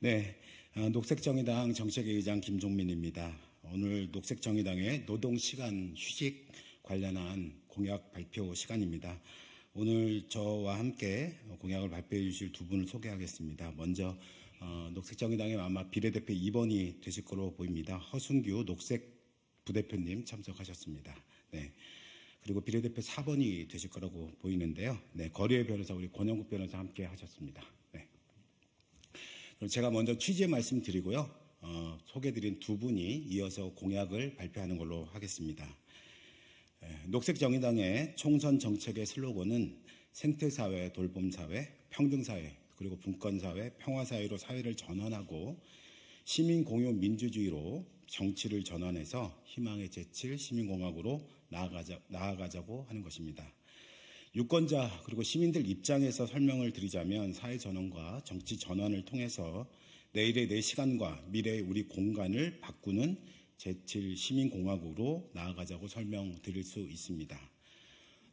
네, 아, 녹색정의당 정책위 의장 김종민입니다. 오늘 녹색정의당의 노동시간 휴식 관련한 공약 발표 시간입니다. 오늘 저와 함께 공약을 발표해 주실 두 분을 소개하겠습니다. 먼저 어, 녹색정의당의 아마 비례대표 2번이 되실 거로 보입니다. 허순규 녹색 부대표님 참석하셨습니다. 네. 그리고 비례대표 4번이 되실 거라고 보이는데요. 네, 거리의 변호사 우리 권영국 변호사 함께 하셨습니다. 그럼 제가 먼저 취지의 말씀 드리고요. 어, 소개드린 두 분이 이어서 공약을 발표하는 걸로 하겠습니다. 에, 예, 녹색정의당의 총선 정책의 슬로건은 생태사회, 돌봄사회, 평등사회, 그리고 분권사회, 평화사회로 사회를 전환하고 시민 공유 민주주의로 정치를 전환해서 희망의 제7 시민공학으로 나아가자, 나아가자고 하는 것입니다. 유권자 그리고 시민들 입장에서 설명을 드리자면 사회 전원과 정치 전환을 통해서 내일의 내 시간과 미래의 우리 공간을 바꾸는 제7시민공화국으로 나아가자고 설명드릴 수 있습니다.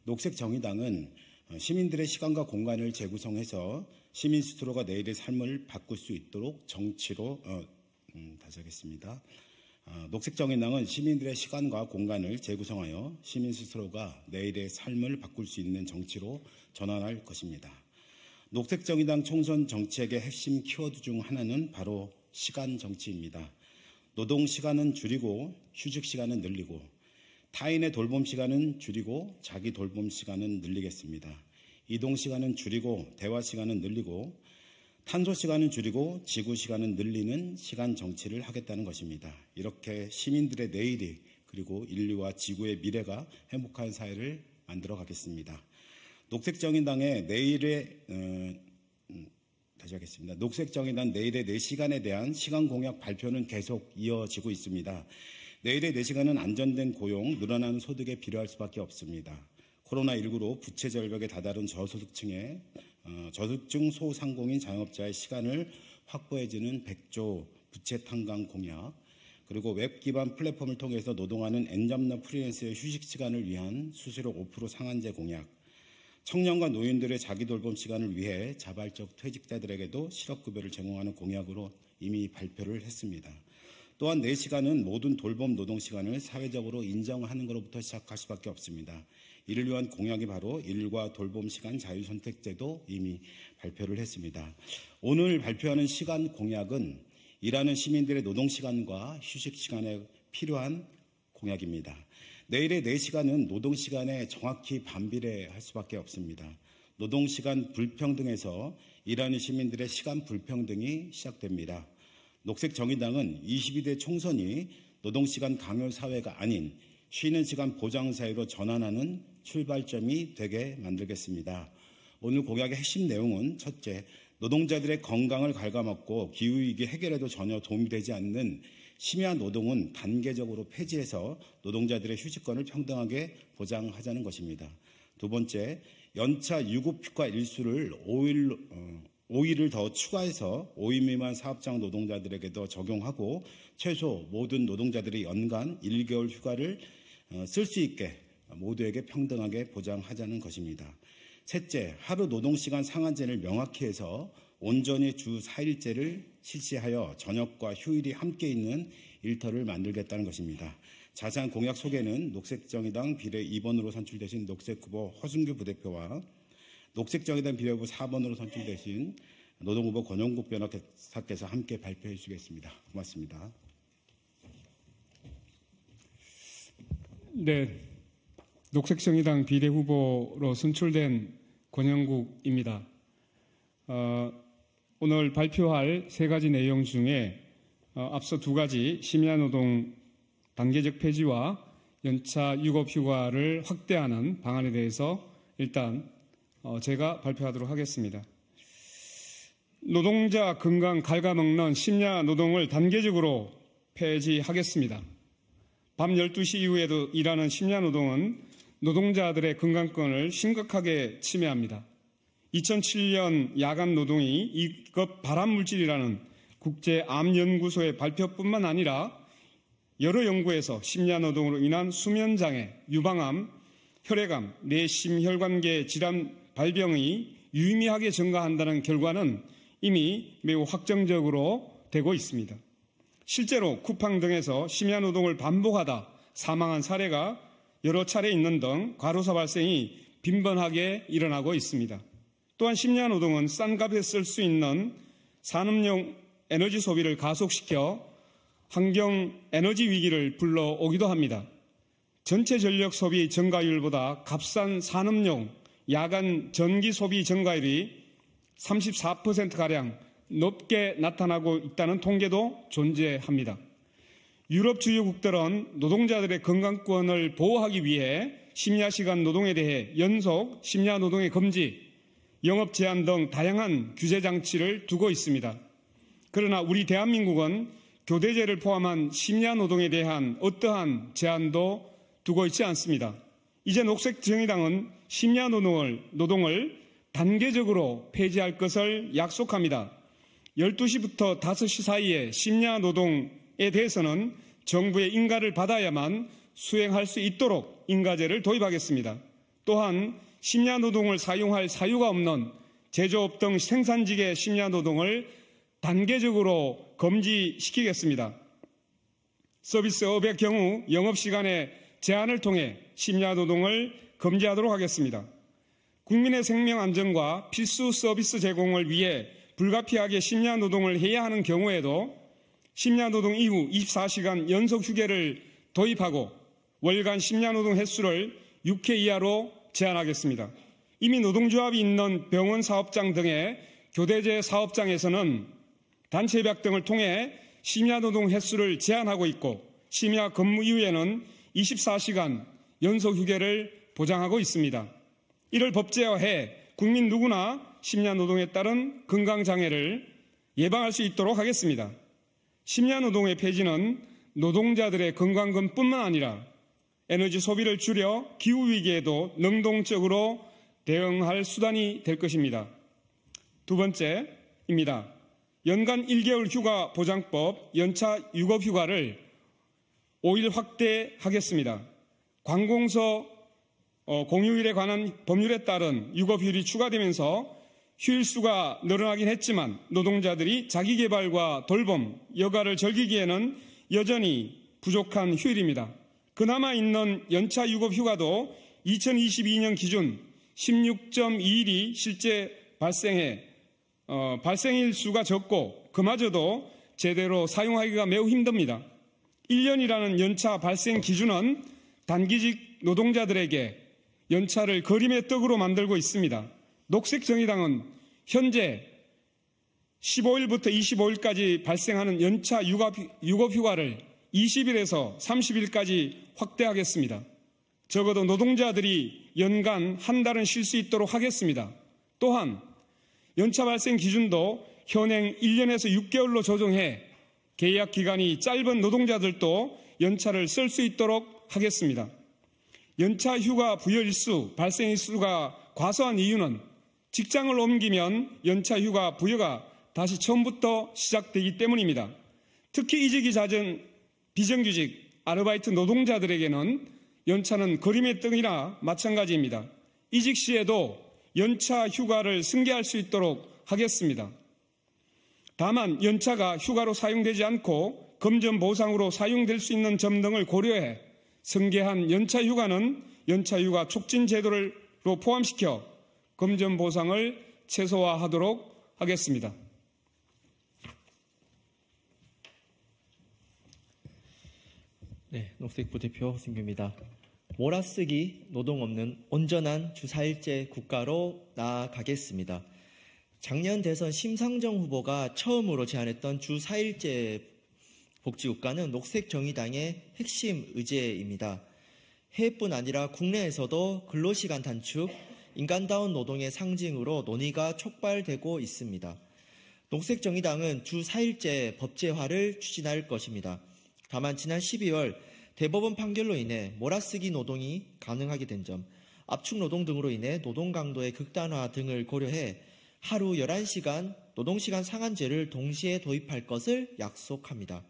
녹색정의당은 어, 시민들의 시간과 공간을 재구성해서 시민 스스로가 내일의 삶을 바꿀 수 있도록 정치로 어, 음, 다시 하겠습니다. 어, 녹색정의당은 시민들의 시간과 공간을 재구성하여 시민 스스로가 내일의 삶을 바꿀 수 있는 정치로 전환할 것입니다. 녹색정의당 총선 정책의 핵심 키워드 중 하나는 바로 시간 정치입니다. 노동 시간은 줄이고 휴직 시간은 늘리고 타인의 돌봄 시간은 줄이고 자기 돌봄 시간은 늘리겠습니다. 이동 시간은 줄이고 대화 시간은 늘리고 탄소 시간은 줄이고 지구 시간은 늘리는 시간 정치를 하겠다는 것입니다. 이렇게 시민들의 내일이 그리고 인류와 지구의 미래가 행복한 사회를 만들어 가겠습니다. 녹색정의당의 내일의 어, 음, 다시 하겠습니다. 녹색정의당 내일의 4시간에 대한 시간 공약 발표는 계속 이어지고 있습니다. 내일의 4시간은 안전된 고용, 늘어나는 소득에 필요할 수밖에 없습니다. 코로나19로 부채 절벽에 다다른 저소득층의 어, 저득층 소상공인 자영업자의 시간을 확보해주는 백조 부채 탄광 공약, 그리고 웹 기반 플랫폼을 통해서 노동하는 엔잡러 프리랜서의 휴식 시간을 위한 수수료 5% 상한제 공약, 청년과 노인들의 자기 돌봄 시간을 위해 자발적 퇴직자들에게도 실업급여를 제공하는 공약으로 이미 발표를 했습니다. 또한 4시간은 모든 돌봄 노동 시간을 사회적으로 인정하는 것로부터 시작할 수밖에 없습니다. 이를 위한 공약이 바로 일과 돌봄 시간 자유 선택제도 이미 발표를 했습니다. 오늘 발표하는 시간 공약은 일하는 시민들의 노동 시간과 휴식 시간에 필요한 공약입니다. 내일의 4시간은 노동 시간에 정확히 반비례할 수밖에 없습니다. 노동 시간 불평등에서 일하는 시민들의 시간 불평등이 시작됩니다. 녹색정의당은 22대 총선이 노동시간 강요 사회가 아닌 쉬는 시간 보장 사회로 전환하는 출발점이 되게 만들겠습니다. 오늘 공약의 핵심 내용은 첫째, 노동자들의 건강을 갉아먹고 기후위기 해결에도 전혀 도움이 되지 않는 심야 노동은 단계적으로 폐지해서 노동자들의 휴직권을 평등하게 보장하자는 것입니다. 두 번째, 연차 유급 휴가 일수를 5일로, 어, 5일을 더 추가해서 5일 미만 사업장 노동자들에게도 적용하고 최소 모든 노동자들이 연간 1개월 휴가를 어, 쓸수 있게 모두에게 평등하게 보장하자는 것입니다. 셋째, 하루 노동시간 상한제를 명확히 해서 온전히 주 4일제를 실시하여 저녁과 휴일이 함께 있는 일터를 만들겠다는 것입니다. 자세한 공약 소개는 녹색정의당 비례 2번으로 산출되신 녹색후보 허준규 부대표와 녹색정의당 비례후보 4번으로 선출되신 노동후보 권영국 변호사께서 함께 발표해 주시겠습니다. 고맙습니다. 네, 녹색정의당 비례후보로 선출된 권영국입니다. 어, 오늘 발표할 세 가지 내용 중에 어, 앞서 두 가지 심야노동 단계적 폐지와 연차 유급휴가를 확대하는 방안에 대해서 일단 어, 제가 발표하도록 하겠습니다. 노동자 건강 갉아먹는 심야 노동을 단계적으로 폐지하겠습니다. 밤 12시 이후에도 일하는 심야 노동은 노동자들의 건강권을 심각하게 침해합니다. 2007년 야간 노동이 이급 발암물질이라는 국제암연구소의 발표뿐만 아니라 여러 연구에서 심야 노동으로 인한 수면장애, 유방암, 혈액암, 내심혈관계 질환 발병이 유의미하게 증가한다는 결과는 이미 매우 확정적으로 되고 있습니다. 실제로 쿠팡 등에서 심야 노동을 반복하다 사망한 사례가 여러 차례 있는 등 과로사 발생이 빈번하게 일어나고 있습니다. 또한 심야 노동은 싼 값에 쓸 수 있는 산업용 에너지 소비를 가속시켜 환경 에너지 위기를 불러오기도 합니다. 전체 전력 소비 증가율보다 값싼 산업용 야간 전기 소비 증가율이 34%가량 높게 나타나고 있다는 통계도 존재합니다. 유럽 주요국들은 노동자들의 건강권을 보호하기 위해 심야 시간 노동에 대해 연속 심야 노동의 금지, 영업 제한 등 다양한 규제 장치를 두고 있습니다. 그러나 우리 대한민국은 교대제를 포함한 심야 노동에 대한 어떠한 제한도 두고 있지 않습니다. 이제 녹색정의당은 심야 노동을, 노동을 단계적으로 폐지할 것을 약속합니다. 12시부터 5시 사이에 심야 노동에 대해서는 정부의 인가를 받아야만 수행할 수 있도록 인가제를 도입하겠습니다. 또한 심야 노동을 사용할 사유가 없는 제조업 등 생산직의 심야 노동을 단계적으로 금지시키겠습니다 서비스업의 경우 영업시간에 제한을 통해 심야 노동을 검지하도록 하겠습니다. 국민의 생명 안전과 필수 서비스 제공을 위해 불가피하게 심야 노동을 해야 하는 경우에도 심야 노동 이후 24시간 연속 휴게를 도입하고 월간 심야 노동 횟수를 6회 이하로 제한하겠습니다. 이미 노동조합이 있는 병원 사업장 등의 교대제 사업장에서는 단체 협약 등을 통해 심야 노동 횟수를 제한하고 있고 심야 근무 이후에는 24시간 연속 휴게를 보장하고 있습니다. 이를 법제화해 국민 누구나 심야 노동에 따른 건강 장애를 예방할 수 있도록 하겠습니다. 심야 노동의 폐지는 노동자들의 건강금뿐만 아니라 에너지 소비를 줄여 기후 위기에도 능동적으로 대응할 수단이 될 것입니다. 두 번째입니다. 연간 1개월 휴가 보장법 연차 6급 휴가를 5일 확대하겠습니다. 관공서 어, 공휴일에 관한 법률에 따른 유급휴일이 추가되면서 휴일수가 늘어나긴 했지만 노동자들이 자기개발과 돌봄, 여가를 즐기기에는 여전히 부족한 휴일입니다. 그나마 있는 연차 유급휴가도 2022년 기준 16.2일이 실제 발생해 어, 발생일 수가 적고 그마저도 제대로 사용하기가 매우 힘듭니다. 1년이라는 연차 발생 기준은 단기직 노동자들에게 연차를 그림의 떡으로 만들고 있습니다. 녹색 정의당은 현재 15일부터 25일까지 발생하는 연차 유급휴가를 20일에서 30일까지 확대하겠습니다. 적어도 노동자들이 연간 한 달은 쉴 수 있도록 하겠습니다. 또한 연차 발생 기준도 현행 1년에서 6개월로 조정해 계약 기간이 짧은 노동자들도 연차를 쓸 수 있도록 하겠습니다. 연차 휴가 부여 일수, 발생 일수가 과소한 이유는 직장을 옮기면 연차 휴가 부여가 다시 처음부터 시작되기 때문입니다. 특히 이직이 잦은 비정규직, 아르바이트 노동자들에게는 연차는 그림의 떡이나 마찬가지입니다. 이직 시에도 연차 휴가를 승계할 수 있도록 하겠습니다. 다만 연차가 휴가로 사용되지 않고 금전 보상으로 사용될 수 있는 점 등을 고려해 승계한 연차 휴가는 연차 휴가 촉진 제도를로 포함시켜 금전 보상을 최소화하도록 하겠습니다. 네, 녹색부 대표 허승규입니다. 몰아쓰기 노동 없는 온전한 주사일제 국가로 나아가겠습니다. 작년 대선 심상정 후보가 처음으로 제안했던 주 4일제 복지국가는 녹색 정의당의 핵심 의제입니다. 해외뿐 아니라 국내에서도 근로시간 단축, 인간다운 노동의 상징으로 논의가 촉발되고 있습니다. 녹색 정의당은 주4일째 법제화를 추진할 것입니다. 다만 지난 12월 대법원 판결로 인해 몰아쓰기 노동이 가능하게 된 점, 압축 노동 등으로 인해 노동 강도의 극단화 등을 고려해 하루 11시간 노동시간 상한제를 동시에 도입할 것을 약속합니다.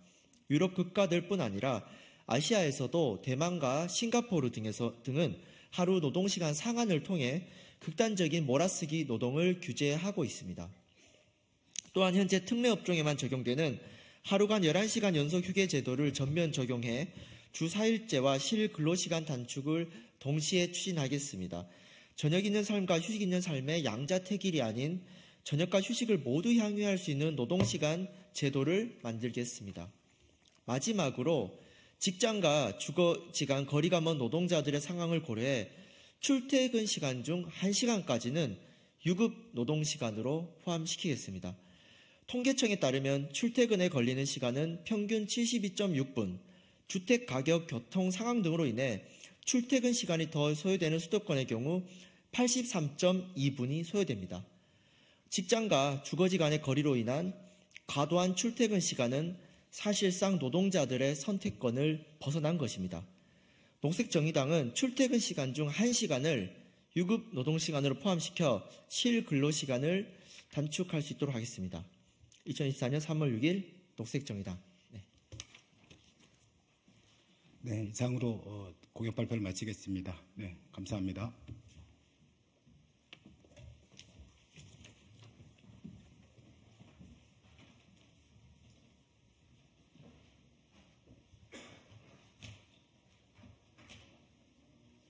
유럽 국가들뿐 아니라 아시아에서도 대만과 싱가포르 등에서 등은 하루 노동시간 상한을 통해 극단적인 몰아쓰기 노동을 규제하고 있습니다. 또한 현재 특례 업종에만 적용되는 하루간 11시간 연속 휴게 제도를 전면 적용해 주4일째와 실근로시간 단축을 동시에 추진하겠습니다. 저녁 있는 삶과 휴식 있는 삶의 양자택일이 아닌 저녁과 휴식을 모두 향유할 수 있는 노동시간 제도를 만들겠습니다. 마지막으로 직장과 주거지간 거리가 먼 노동자들의 상황을 고려해 출퇴근 시간 중 1시간까지는 유급 노동시간으로 포함시키겠습니다. 통계청에 따르면 출퇴근에 걸리는 시간은 평균 72.6분, 주택 가격, 교통 상황 등으로 인해 출퇴근 시간이 더 소요되는 수도권의 경우 83.2분이 소요됩니다. 직장과 주거지 간의 거리로 인한 과도한 출퇴근 시간은 사실상 노동자들의 선택권을 벗어난 것입니다. 녹색정의당은 출퇴근 시간 중 1시간을 유급 노동시간으로 포함시켜 실근로시간을 단축할 수 있도록 하겠습니다. 2024년 3월 6일 녹색정의당 네, 네 이상으로 어, 공약 발표를 마치겠습니다. 네, 감사합니다.